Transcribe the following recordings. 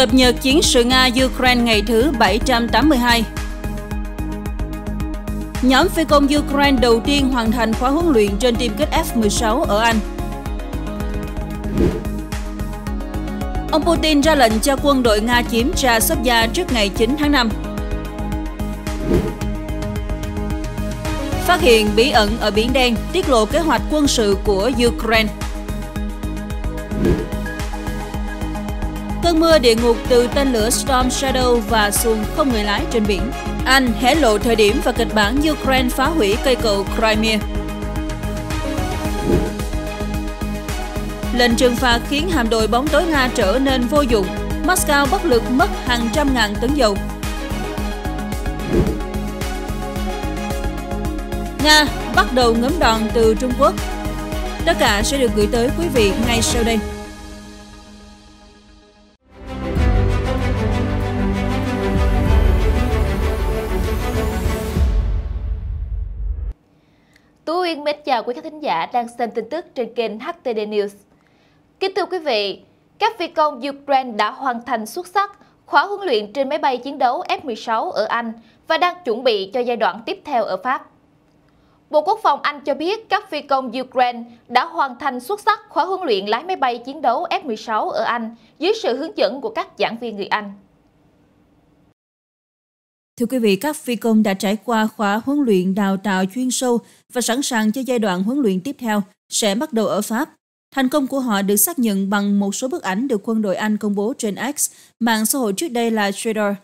Cập nhật chiến sự Nga-Ukraine ngày thứ 782 Nhóm phi công Ukraine đầu tiên hoàn thành khóa huấn luyện trên tiêm kích F-16 ở Anh Ông Putin ra lệnh cho quân đội Nga chiếm Trà Gia trước ngày 9 tháng 5 Phát hiện bí ẩn ở Biển Đen tiết lộ kế hoạch quân sự của Ukraine Cơn mưa địa ngục từ tên lửa Storm Shadow và xuồng không người lái trên biển. Anh hé lộ thời điểm và kịch bản Ukraine phá hủy cây cầu Crimea. Lệnh trừng phạt khiến hạm đội bóng tối Nga trở nên vô dụng. Moscow bất lực mất hàng trăm ngàn tấn dầu. Nga bắt đầu ngấm đòn từ Trung Quốc. Tất cả sẽ được gửi tới quý vị ngay sau đây. Quyên mến chào quý khán thính giả đang xem tin tức trên kênh HTD News. Kính thưa quý vị, các phi công Ukraine đã hoàn thành xuất sắc khóa huấn luyện trên máy bay chiến đấu F-16 ở Anh và đang chuẩn bị cho giai đoạn tiếp theo ở Pháp. Bộ Quốc phòng Anh cho biết các phi công Ukraine đã hoàn thành xuất sắc khóa huấn luyện lái máy bay chiến đấu F-16 ở Anh dưới sự hướng dẫn của các giảng viên người Anh. Thưa quý vị, các phi công đã trải qua khóa huấn luyện đào tạo chuyên sâu và sẵn sàng cho giai đoạn huấn luyện tiếp theo sẽ bắt đầu ở Pháp. Thành công của họ được xác nhận bằng một số bức ảnh được quân đội Anh công bố trên X, mạng xã hội trước đây là Twitter.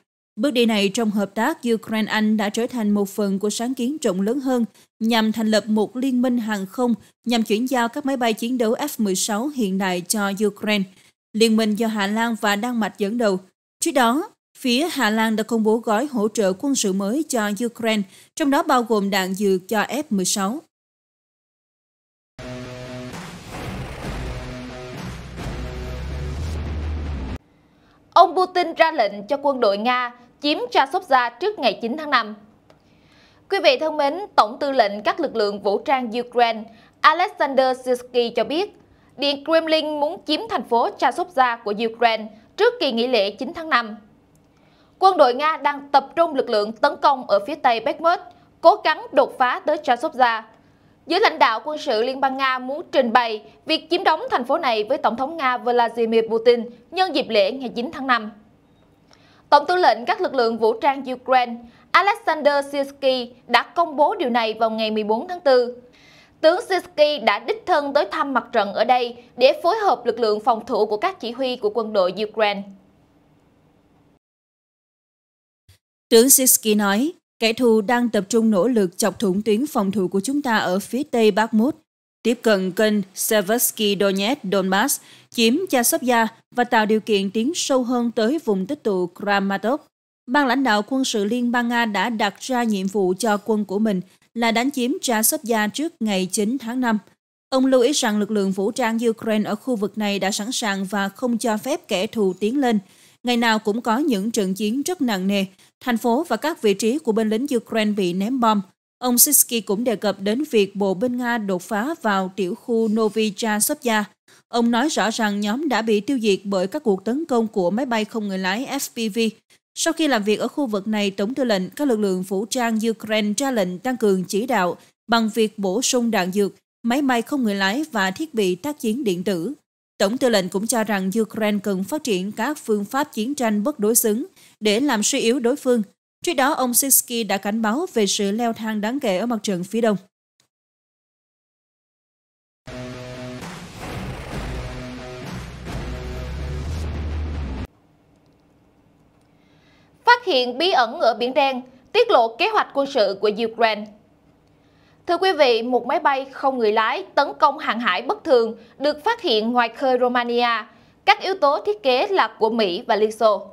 Bước đi này trong hợp tác Ukraine-Anh đã trở thành một phần của sáng kiến rộng lớn hơn nhằm thành lập một liên minh hàng không nhằm chuyển giao các máy bay chiến đấu F-16 hiện đại cho Ukraine. Liên minh do Hà Lan và Đan Mạch dẫn đầu. Trước đó, Phía Hà Lan đã công bố gói hỗ trợ quân sự mới cho Ukraine, trong đó bao gồm đạn dược cho F-16. Ông Putin ra lệnh cho quân đội Nga chiếm Chasovia trước ngày 9 tháng 5. Quý vị thân mến, Tổng tư lệnh các lực lượng vũ trang Ukraine Alexander Sisky cho biết, Điện Kremlin muốn chiếm thành phố Chasovia của Ukraine trước kỳ nghỉ lễ 9 tháng 5 quân đội Nga đang tập trung lực lượng tấn công ở phía tây Bakhmut, cố gắng đột phá tới Chasovia. Giới lãnh đạo quân sự Liên bang Nga muốn trình bày việc chiếm đóng thành phố này với Tổng thống Nga Vladimir Putin nhân dịp lễ ngày 9 tháng 5. Tổng tư lệnh các lực lượng vũ trang Ukraine Alexander Sisky đã công bố điều này vào ngày 14 tháng 4. Tướng Sisky đã đích thân tới thăm mặt trận ở đây để phối hợp lực lượng phòng thủ của các chỉ huy của quân đội Ukraine. Trưởng Sisky nói, kẻ thù đang tập trung nỗ lực chọc thủng tuyến phòng thủ của chúng ta ở phía tây Bakhmut, tiếp cận kênh Seversky Donetsk Donbass, chiếm Chasovya và tạo điều kiện tiến sâu hơn tới vùng tích tụ Kramatorsk. Ban lãnh đạo quân sự Liên bang Nga đã đặt ra nhiệm vụ cho quân của mình là đánh chiếm Chasovya trước ngày 9 tháng 5. Ông lưu ý rằng lực lượng vũ trang Ukraine ở khu vực này đã sẵn sàng và không cho phép kẻ thù tiến lên – ngày nào cũng có những trận chiến rất nặng nề. Thành phố và các vị trí của binh lính Ukraine bị ném bom. Ông Sisky cũng đề cập đến việc bộ binh Nga đột phá vào tiểu khu Novichasovya. Ông nói rõ rằng nhóm đã bị tiêu diệt bởi các cuộc tấn công của máy bay không người lái FPV. Sau khi làm việc ở khu vực này, Tổng tư lệnh các lực lượng vũ trang Ukraine ra lệnh tăng cường chỉ đạo bằng việc bổ sung đạn dược, máy bay không người lái và thiết bị tác chiến điện tử. Tổng tư lệnh cũng cho rằng Ukraine cần phát triển các phương pháp chiến tranh bất đối xứng để làm suy yếu đối phương. Trước đó, ông Sisky đã cảnh báo về sự leo thang đáng kể ở mặt trận phía đông. Phát hiện bí ẩn ở Biển Đen, tiết lộ kế hoạch quân sự của Ukraine Thưa quý vị, một máy bay không người lái tấn công hàng hải bất thường được phát hiện ngoài khơi Romania. Các yếu tố thiết kế là của Mỹ và Liên Xô.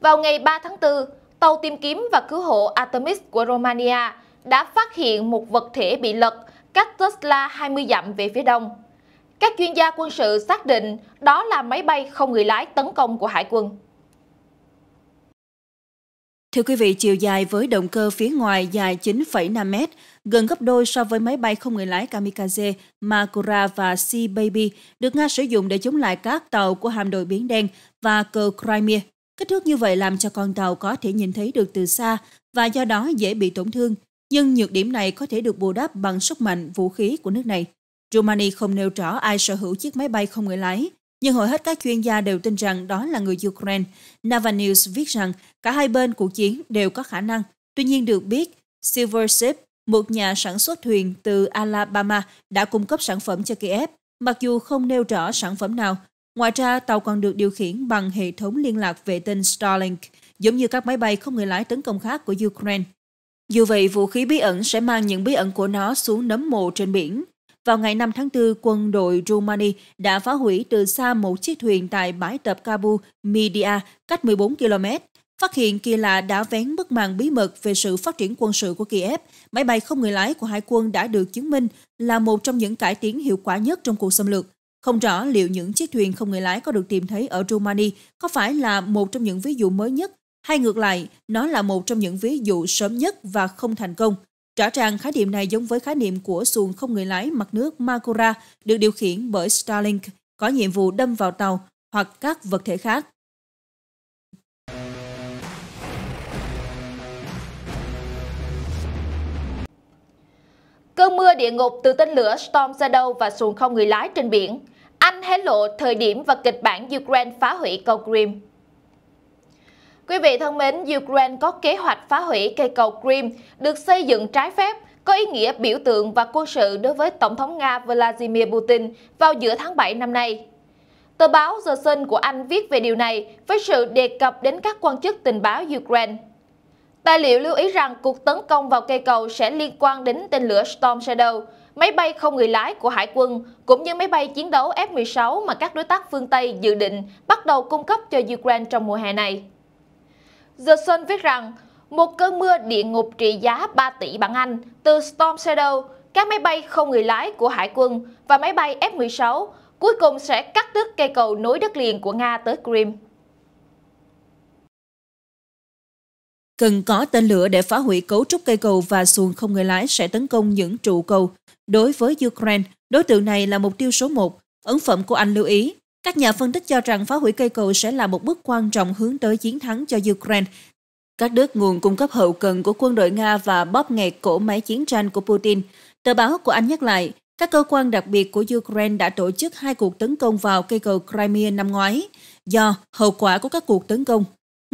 Vào ngày 3 tháng 4, tàu tìm kiếm và cứu hộ Artemis của Romania đã phát hiện một vật thể bị lật cách Tesla 20 dặm về phía đông. Các chuyên gia quân sự xác định đó là máy bay không người lái tấn công của hải quân. Thưa quý vị, chiều dài với động cơ phía ngoài dài 9,5 mét, gần gấp đôi so với máy bay không người lái kamikaze Makura và Sea Baby được Nga sử dụng để chống lại các tàu của hạm đội Biển Đen và cờ Crimea. Kích thước như vậy làm cho con tàu có thể nhìn thấy được từ xa và do đó dễ bị tổn thương, nhưng nhược điểm này có thể được bù đắp bằng sức mạnh vũ khí của nước này. Romani không nêu rõ ai sở hữu chiếc máy bay không người lái, nhưng hầu hết các chuyên gia đều tin rằng đó là người Ukraine. Navanews viết rằng cả hai bên cuộc chiến đều có khả năng. Tuy nhiên được biết, Silver Ship một nhà sản xuất thuyền từ Alabama đã cung cấp sản phẩm cho Kiev, mặc dù không nêu rõ sản phẩm nào. Ngoài ra, tàu còn được điều khiển bằng hệ thống liên lạc vệ tinh Starlink, giống như các máy bay không người lái tấn công khác của Ukraine. Dù vậy, vũ khí bí ẩn sẽ mang những bí ẩn của nó xuống nấm mồ trên biển. Vào ngày 5 tháng 4, quân đội Rumani đã phá hủy từ xa một chiếc thuyền tại bãi tập Cabu Media cách 14 km Phát hiện kỳ lạ đã vén bức màn bí mật về sự phát triển quân sự của Kiev, máy bay không người lái của Hải quân đã được chứng minh là một trong những cải tiến hiệu quả nhất trong cuộc xâm lược. Không rõ liệu những chiếc thuyền không người lái có được tìm thấy ở Romania có phải là một trong những ví dụ mới nhất hay ngược lại, nó là một trong những ví dụ sớm nhất và không thành công. Rõ ràng khái niệm này giống với khái niệm của xuồng không người lái mặt nước Makura được điều khiển bởi Starlink có nhiệm vụ đâm vào tàu hoặc các vật thể khác. Cơn mưa địa ngục từ tên lửa Storm Shadow và xuồng không người lái trên biển. Anh hé lộ thời điểm và kịch bản Ukraine phá hủy cầu Crimea. Quý vị thân mến, Ukraine có kế hoạch phá hủy cây cầu Crimea được xây dựng trái phép, có ý nghĩa biểu tượng và quân sự đối với Tổng thống Nga Vladimir Putin vào giữa tháng 7 năm nay. Tờ báo The Sun của Anh viết về điều này với sự đề cập đến các quan chức tình báo Ukraine. Tài liệu lưu ý rằng cuộc tấn công vào cây cầu sẽ liên quan đến tên lửa Storm Shadow, máy bay không người lái của Hải quân, cũng như máy bay chiến đấu F-16 mà các đối tác phương Tây dự định bắt đầu cung cấp cho Ukraine trong mùa hè này. The Sun viết rằng, một cơn mưa địa ngục trị giá 3 tỷ bảng Anh từ Storm Shadow, các máy bay không người lái của Hải quân và máy bay F-16 cuối cùng sẽ cắt đứt cây cầu nối đất liền của Nga tới Crimea. Cần có tên lửa để phá hủy cấu trúc cây cầu và xuồng không người lái sẽ tấn công những trụ cầu. Đối với Ukraine, đối tượng này là mục tiêu số một. Ấn phẩm của anh lưu ý, các nhà phân tích cho rằng phá hủy cây cầu sẽ là một bước quan trọng hướng tới chiến thắng cho Ukraine. Các đứt nguồn cung cấp hậu cần của quân đội Nga và bóp nghẹt cổ máy chiến tranh của Putin. Tờ báo của Anh nhắc lại, các cơ quan đặc biệt của Ukraine đã tổ chức hai cuộc tấn công vào cây cầu Crimea năm ngoái do hậu quả của các cuộc tấn công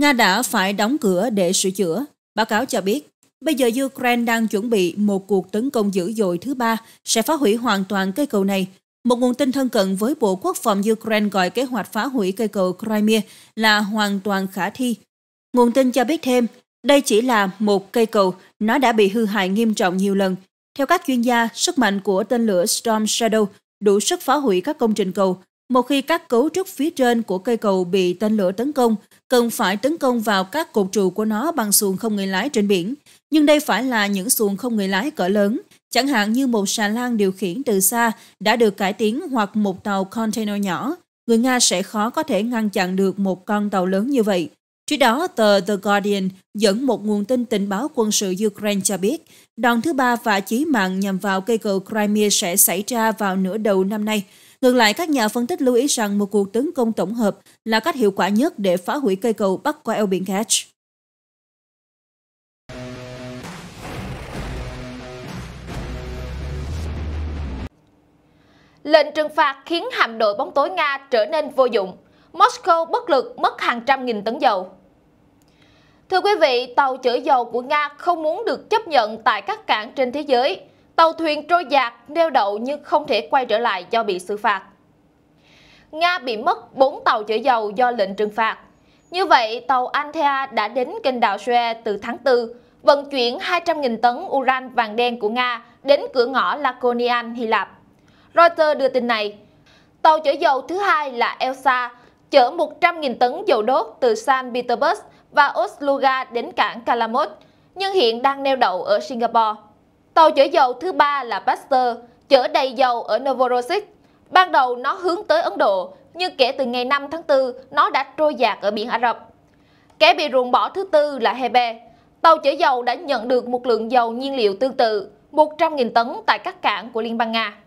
Nga đã phải đóng cửa để sửa chữa. Báo cáo cho biết, bây giờ Ukraine đang chuẩn bị một cuộc tấn công dữ dội thứ ba sẽ phá hủy hoàn toàn cây cầu này. Một nguồn tin thân cận với Bộ Quốc phòng Ukraine gọi kế hoạch phá hủy cây cầu Crimea là hoàn toàn khả thi. Nguồn tin cho biết thêm, đây chỉ là một cây cầu, nó đã bị hư hại nghiêm trọng nhiều lần. Theo các chuyên gia, sức mạnh của tên lửa Storm Shadow đủ sức phá hủy các công trình cầu, một khi các cấu trúc phía trên của cây cầu bị tên lửa tấn công, cần phải tấn công vào các cột trụ của nó bằng xuồng không người lái trên biển. Nhưng đây phải là những xuồng không người lái cỡ lớn, chẳng hạn như một xà lan điều khiển từ xa đã được cải tiến hoặc một tàu container nhỏ. Người Nga sẽ khó có thể ngăn chặn được một con tàu lớn như vậy. Trước đó, tờ The Guardian dẫn một nguồn tin tình báo quân sự Ukraine cho biết, đòn thứ ba và chí mạng nhằm vào cây cầu Crimea sẽ xảy ra vào nửa đầu năm nay. Ngược lại, các nhà phân tích lưu ý rằng một cuộc tấn công tổng hợp là cách hiệu quả nhất để phá hủy cây cầu bắc qua eo biển Kerch. Lệnh trừng phạt khiến hạm đội bóng tối Nga trở nên vô dụng. Moscow bất lực mất hàng trăm nghìn tấn dầu. Thưa quý vị, tàu chở dầu của Nga không muốn được chấp nhận tại các cảng trên thế giới. Tàu thuyền trôi dạt, neo đậu nhưng không thể quay trở lại do bị xử phạt. Nga bị mất 4 tàu chở dầu do lệnh trừng phạt. Như vậy, tàu Antea đã đến kênh đảo Suez từ tháng 4, vận chuyển 200.000 tấn uran vàng đen của Nga đến cửa ngõ Laconian, Hy Lạp. Reuters đưa tin này. Tàu chở dầu thứ hai là Elsa, chở 100.000 tấn dầu đốt từ San Petersburg và Osloga đến cảng Kalamot, nhưng hiện đang neo đậu ở Singapore. Tàu chở dầu thứ ba là Pasteur, chở đầy dầu ở Novorossiysk. Ban đầu nó hướng tới Ấn Độ, nhưng kể từ ngày 5 tháng 4, nó đã trôi dạt ở biển Ả Rập. Kẻ bị ruồng bỏ thứ tư là Hebe. Tàu chở dầu đã nhận được một lượng dầu nhiên liệu tương tự, 100.000 tấn tại các cảng của Liên bang Nga.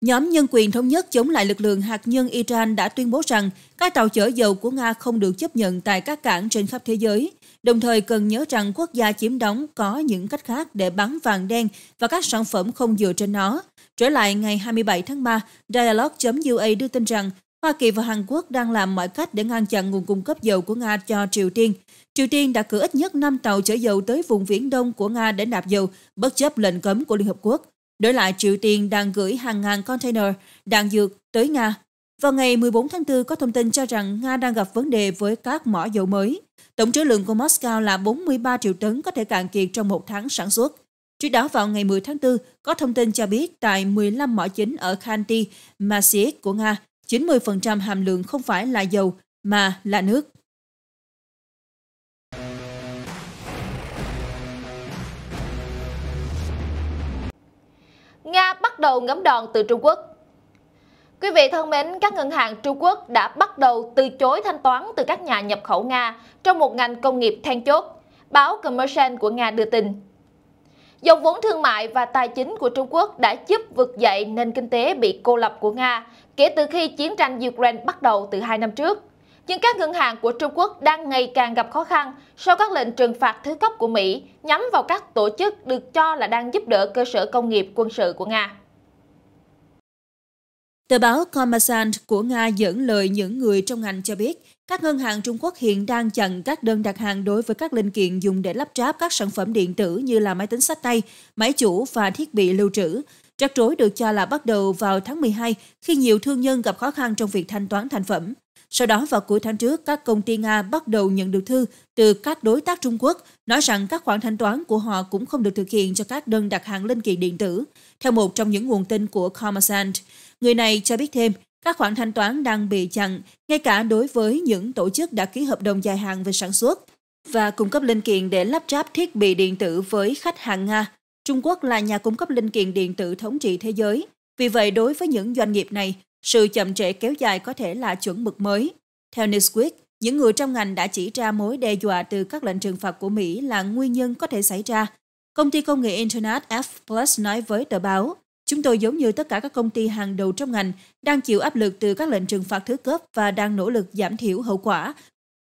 Nhóm nhân quyền thống nhất chống lại lực lượng hạt nhân Iran đã tuyên bố rằng các tàu chở dầu của Nga không được chấp nhận tại các cảng trên khắp thế giới, đồng thời cần nhớ rằng quốc gia chiếm đóng có những cách khác để bán vàng đen và các sản phẩm không dựa trên nó. Trở lại ngày 27 tháng 3, Dialog.ua đưa tin rằng Hoa Kỳ và Hàn Quốc đang làm mọi cách để ngăn chặn nguồn cung cấp dầu của Nga cho Triều Tiên. Triều Tiên đã cử ít nhất 5 tàu chở dầu tới vùng Viễn Đông của Nga để nạp dầu, bất chấp lệnh cấm của Liên Hợp Quốc. Đổi lại Triều Tiên đang gửi hàng ngàn container đạn dược tới Nga. Vào ngày 14 tháng 4 có thông tin cho rằng Nga đang gặp vấn đề với các mỏ dầu mới. Tổng trữ lượng của Moscow là 43 triệu tấn có thể cạn kiệt trong một tháng sản xuất. Trước đó vào ngày 10 tháng 4, có thông tin cho biết tại 15 mỏ chính ở Khanty, Masiek của Nga, 90% hàm lượng không phải là dầu mà là nước. Nga bắt đầu ngấm đòn từ Trung Quốc. Quý vị thân mến, các ngân hàng Trung Quốc đã bắt đầu từ chối thanh toán từ các nhà nhập khẩu Nga trong một ngành công nghiệp then chốt, báo Commercial của Nga đưa tin. Dòng vốn thương mại và tài chính của Trung Quốc đã giúp vực dậy nền kinh tế bị cô lập của Nga kể từ khi chiến tranh Ukraine bắt đầu từ 2 năm trước nhưng các ngân hàng của Trung Quốc đang ngày càng gặp khó khăn sau các lệnh trừng phạt thứ cấp của Mỹ nhắm vào các tổ chức được cho là đang giúp đỡ cơ sở công nghiệp quân sự của Nga. Tờ báo Kommersant của Nga dẫn lời những người trong ngành cho biết, các ngân hàng Trung Quốc hiện đang chặn các đơn đặt hàng đối với các linh kiện dùng để lắp ráp các sản phẩm điện tử như là máy tính sách tay, máy chủ và thiết bị lưu trữ. Trắc rối được cho là bắt đầu vào tháng 12 khi nhiều thương nhân gặp khó khăn trong việc thanh toán thành phẩm. Sau đó vào cuối tháng trước, các công ty Nga bắt đầu nhận được thư từ các đối tác Trung Quốc nói rằng các khoản thanh toán của họ cũng không được thực hiện cho các đơn đặt hàng linh kiện điện tử. Theo một trong những nguồn tin của Commersant, người này cho biết thêm các khoản thanh toán đang bị chặn, ngay cả đối với những tổ chức đã ký hợp đồng dài hạn về sản xuất và cung cấp linh kiện để lắp ráp thiết bị điện tử với khách hàng Nga. Trung Quốc là nhà cung cấp linh kiện điện tử thống trị thế giới. Vì vậy, đối với những doanh nghiệp này, sự chậm trễ kéo dài có thể là chuẩn mực mới. Theo Newsweek, những người trong ngành đã chỉ ra mối đe dọa từ các lệnh trừng phạt của Mỹ là nguyên nhân có thể xảy ra. Công ty công nghệ Internet F Plus nói với tờ báo, chúng tôi giống như tất cả các công ty hàng đầu trong ngành đang chịu áp lực từ các lệnh trừng phạt thứ cấp và đang nỗ lực giảm thiểu hậu quả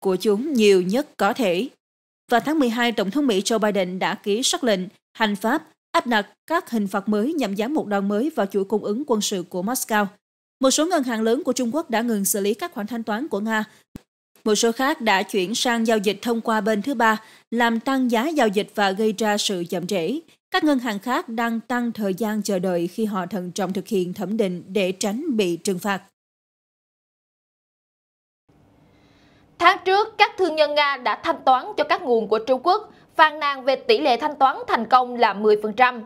của chúng nhiều nhất có thể. Vào tháng 12, Tổng thống Mỹ Joe Biden đã ký sắc lệnh hành pháp áp đặt các hình phạt mới nhằm giáng một đòn mới vào chuỗi cung ứng quân sự của Moscow – một số ngân hàng lớn của Trung Quốc đã ngừng xử lý các khoản thanh toán của Nga. Một số khác đã chuyển sang giao dịch thông qua bên thứ ba, làm tăng giá giao dịch và gây ra sự chậm trễ. Các ngân hàng khác đang tăng thời gian chờ đợi khi họ thận trọng thực hiện thẩm định để tránh bị trừng phạt. Tháng trước, các thương nhân Nga đã thanh toán cho các nguồn của Trung Quốc, phàn nàn về tỷ lệ thanh toán thành công là 10%.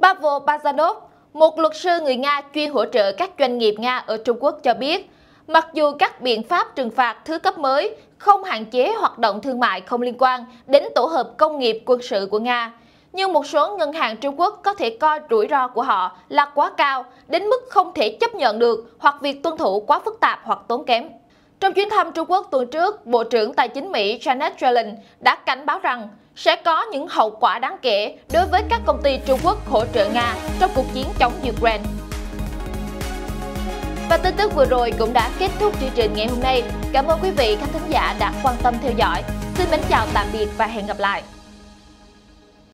Pavel Bazanov, một luật sư người Nga chuyên hỗ trợ các doanh nghiệp Nga ở Trung Quốc cho biết, mặc dù các biện pháp trừng phạt thứ cấp mới không hạn chế hoạt động thương mại không liên quan đến tổ hợp công nghiệp quân sự của Nga, nhưng một số ngân hàng Trung Quốc có thể coi rủi ro của họ là quá cao đến mức không thể chấp nhận được hoặc việc tuân thủ quá phức tạp hoặc tốn kém. Trong chuyến thăm Trung Quốc tuần trước, Bộ trưởng Tài chính Mỹ Janet Yellen đã cảnh báo rằng sẽ có những hậu quả đáng kể đối với các công ty Trung Quốc hỗ trợ Nga trong cuộc chiến chống Ukraine. Và tin tức vừa rồi cũng đã kết thúc chương trình ngày hôm nay. Cảm ơn quý vị khán thính giả đã quan tâm theo dõi. Xin mến chào tạm biệt và hẹn gặp lại.